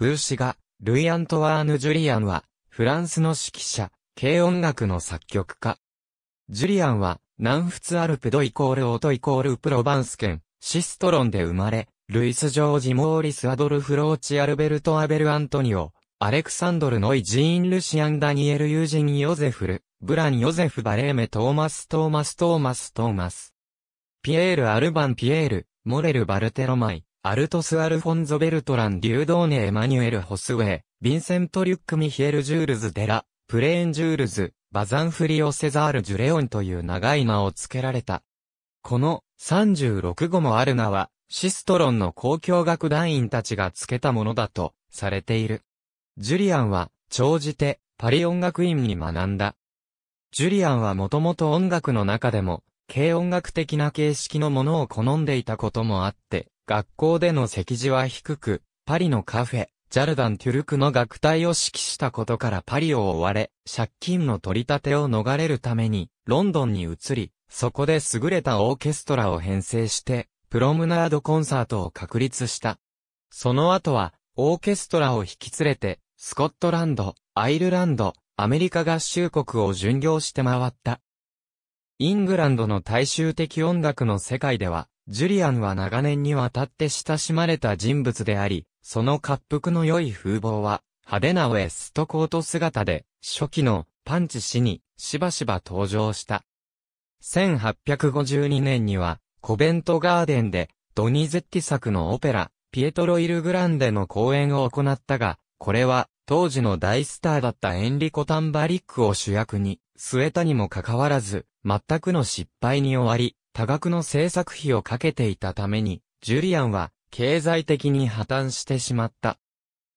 ブーシガ、ルイ・アントワーヌ・ジュリアンは、フランスの指揮者、軽音楽の作曲家。ジュリアンは、南仏アルプドイコールオトイコールプロバンス県、シストロンで生まれ、ルイス・ジョージ・モーリス・アドルフ・ローチ・アルベルト・アベル・アントニオ、アレクサンドル・ノイ・ジーン・ルシアン・ダニエル・ユージン・ヨゼフル、ブラン・ヨゼフ・バレーメ・トーマス・トーマス・トーマス・トーマス。ピエール・アルバン・ピエール、モレル・バルテロマイ、アルトス・アルフォンゾ・ベルトラン・デュードーネ・エマニュエル・ホスウェイ、ヴィンセント・リュック・ミヒエル・ジュールズ・デラ、プレーン・ジュールズ、バザンフリオ・セザール・ジュレオンという長い名を付けられた。この36語もある名は、シストロンの公共楽団員たちが付けたものだとされている。ジュリアンは、長じて、パリ音楽院に学んだ。ジュリアンはもともと音楽の中でも、軽音楽的な形式のものを好んでいたこともあって、学校での席次は低く、パリのカフェ、ジャルダン・トゥルクの学隊を指揮したことからパリを追われ、借金の取り立てを逃れるために、ロンドンに移り、そこで優れたオーケストラを編成して、プロムナードコンサートを確立した。その後は、オーケストラを引き連れて、スコットランド、アイルランド、アメリカ合衆国を巡業して回った。イングランドの大衆的音楽の世界では、ジュリアンは長年にわたって親しまれた人物であり、その滑覆の良い風貌は、派手なウエストコート姿で、初期のパンチ氏にしばしば登場した。1852年には、コベントガーデンで、ドニゼッティ作のオペラ、ピエトロ・イル・グランデの公演を行ったが、これは、当時の大スターだったエンリコ・タンバリックを主役に、据えたにもかかわらず、全くの失敗に終わり、多額の制作費をかけていたために、ジュリアンは経済的に破綻してしまった。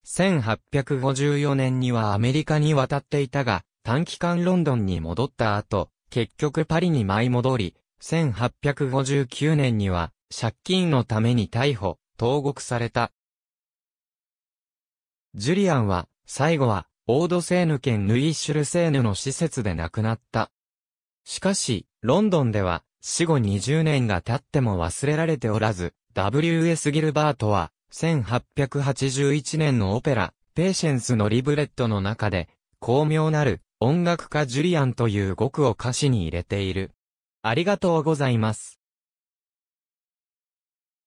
1854年にはアメリカに渡っていたが、短期間ロンドンに戻った後、結局パリに舞い戻り、1859年には借金のために逮捕、投獄された。ジュリアンは、最後は、オードセーヌ県ヌイシュルセーヌの施設で亡くなった。しかし、ロンドンでは、死後20年が経っても忘れられておらず、W.S. ギルバートは、1881年のオペラ、ペーシェンスのリブレットの中で、巧妙なる音楽家ジュリアンという語句を歌詞に入れている。ありがとうございます。